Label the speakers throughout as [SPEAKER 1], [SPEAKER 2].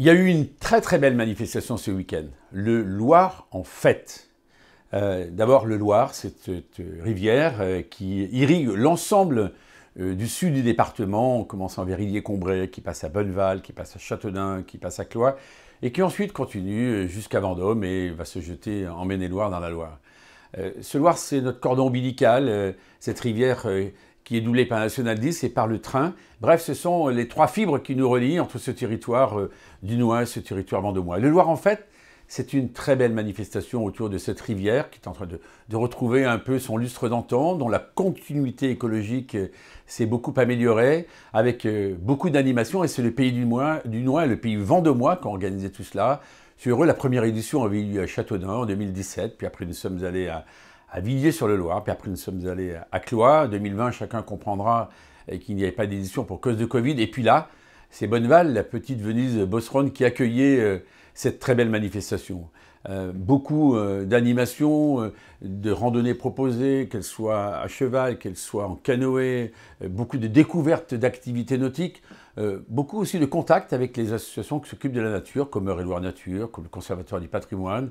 [SPEAKER 1] Il y a eu une très très belle manifestation ce week-end. Le Loir en fête. Euh, d'abord, le Loir, cette, rivière euh, qui irrigue l'ensemble euh, du sud du département, en commençant vers Villiers-Combray, qui passe à Bonneval, qui passe à Châteaudun, qui passe à cloix et qui ensuite continue jusqu'à Vendôme et va se jeter en Maine-et-Loire dans la Loire. ce Loir, c'est notre cordon ombilical, cette rivière qui est doublé par la National 10 et par le train. Bref, ce sont les trois fibres qui nous relient entre ce territoire euh, du Noir et ce territoire vendômois. Le Loir, en fait, c'est une très belle manifestation autour de cette rivière qui est en train de, retrouver un peu son lustre d'antan, dont la continuité écologique euh, s'est beaucoup améliorée, avec euh, beaucoup d'animation. Et c'est le pays du du le pays vendômois qui a organisé tout cela. Je suis heureux, la première édition avait eu lieu à Châteaudun en 2017, puis après nous sommes allés à, à Villiers-sur-le-Loir. Puis après, nous sommes allés à Cloix. 2020, chacun comprendra euh, qu'il n'y avait pas d'édition pour cause de Covid. Et puis là, c'est Bonneval, la petite Venise bosseronne qui accueillait euh, cette très belle manifestation. Euh, beaucoup euh, d'animations, euh, de randonnées proposées, qu'elles soient à cheval, qu'elles soient en canoë, beaucoup de découvertes d'activités nautiques, beaucoup aussi de contacts avec les associations qui s'occupent de la nature, comme Eure et Loire Nature, comme le Conservatoire du Patrimoine,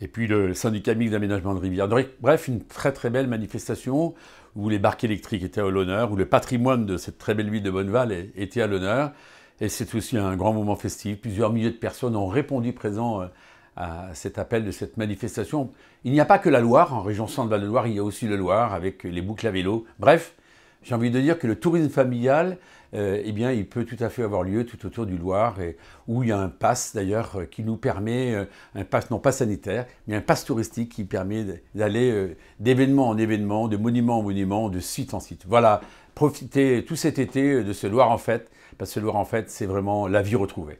[SPEAKER 1] et puis le syndicat mixte d'aménagement de rivière. Bref, une très très belle manifestation où les barques électriques étaient à l'honneur, où le patrimoine de cette très belle ville de Bonneval était à l'honneur. Et c'est aussi un grand moment festif. Plusieurs milliers de personnes ont répondu présent euh, à cet appel de cette manifestation. Il n'y a pas que la Loire, en région Centre-Val de Loire, il y a aussi le Loire avec les boucles à vélo. Bref, j'ai envie de dire que le tourisme familial, euh, eh bien, il peut tout à fait avoir lieu tout autour du Loir, et, où il y a un pass d'ailleurs euh, qui nous permet, euh, un pass non pas sanitaire, mais un pass touristique qui permet d'aller d'événement en événement, de monument en monument, de site en site. Voilà, profitez tout cet été de ce Loir en fait, parce que ce Loir en fait, c'est vraiment la vie retrouvée.